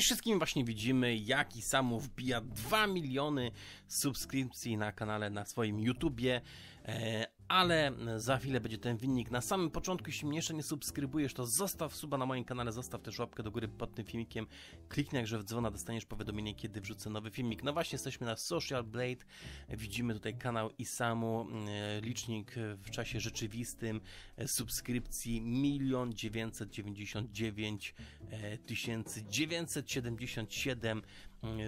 przede wszystkim, właśnie widzimy, jaki samo wbija 2 miliony subskrypcji na kanale na swoim YouTubie. E, ale za chwilę będzie ten wynik Na samym początku, jeśli mnie jeszcze nie subskrybujesz, to zostaw suba na moim kanale, zostaw też łapkę do góry pod tym filmikiem, kliknij jakże w dzwona, dostaniesz powiadomienie, kiedy wrzucę nowy filmik. No właśnie, jesteśmy na Social Blade, widzimy tutaj kanał i samu e, licznik w czasie rzeczywistym, e, subskrypcji 1 999 977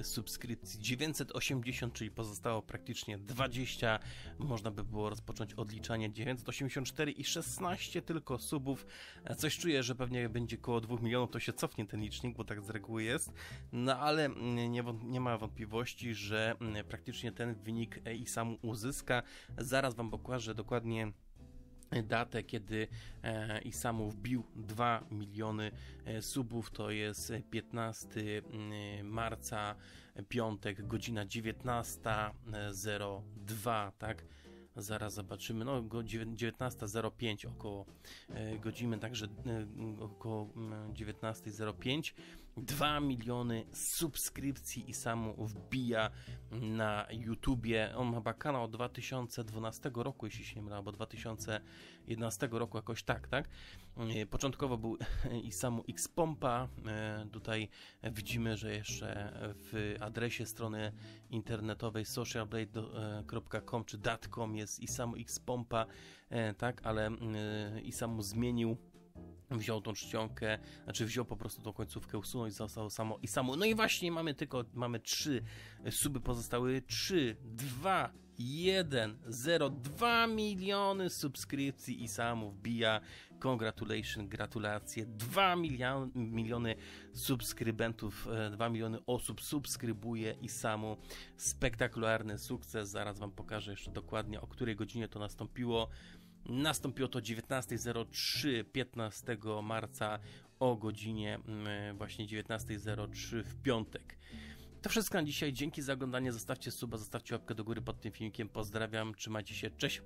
subskrypcji 980, czyli pozostało praktycznie 20, można by było rozpocząć odliczanie 984 i 16 tylko subów. E, coś czuję, że pewnie będzie około 2 milionów, to się cofnie ten licznik, bo tak z reguły jest. No ale mm, nie, nie ma wątpliwości, że mm, praktycznie ten wynik e, i sam uzyska. Zaraz Wam pokażę dokładnie datę, kiedy e, i samu wbił 2 miliony subów, to jest 15 mm, marca, piątek, godzina 19.02, tak? Zaraz zobaczymy. No, 19.05 około e, godziny, także e, około 19.05. Mm, 2 miliony subskrypcji i samu wbija na YouTubie. On ma kanał od 2012 roku, jeśli się nie mylę, albo 2011 roku, jakoś tak, tak? E, początkowo był i samu X Pompa. Tutaj widzimy, że jeszcze w adresie strony internetowej socialblade.com czy .com jest i sam ich pompa, e, tak, ale e, i sam zmienił wziął tą czcionkę, znaczy wziął po prostu tą końcówkę, usunął i zostało samo i samo. No i właśnie mamy tylko, mamy trzy e, suby pozostały, trzy, dwa, 1,02 miliony subskrypcji i samo wbija. Congratulations, gratulacje. 2 milion, miliony subskrybentów, 2 e, miliony osób subskrybuje i samu spektakularny sukces. Zaraz Wam pokażę jeszcze dokładnie, o której godzinie to nastąpiło. Nastąpiło to 19.03 15 marca o godzinie mm, e, właśnie 19.03 w piątek. To wszystko na dzisiaj. Dzięki za oglądanie. Zostawcie suba, zostawcie łapkę do góry pod tym filmikiem. Pozdrawiam, trzymajcie się, cześć!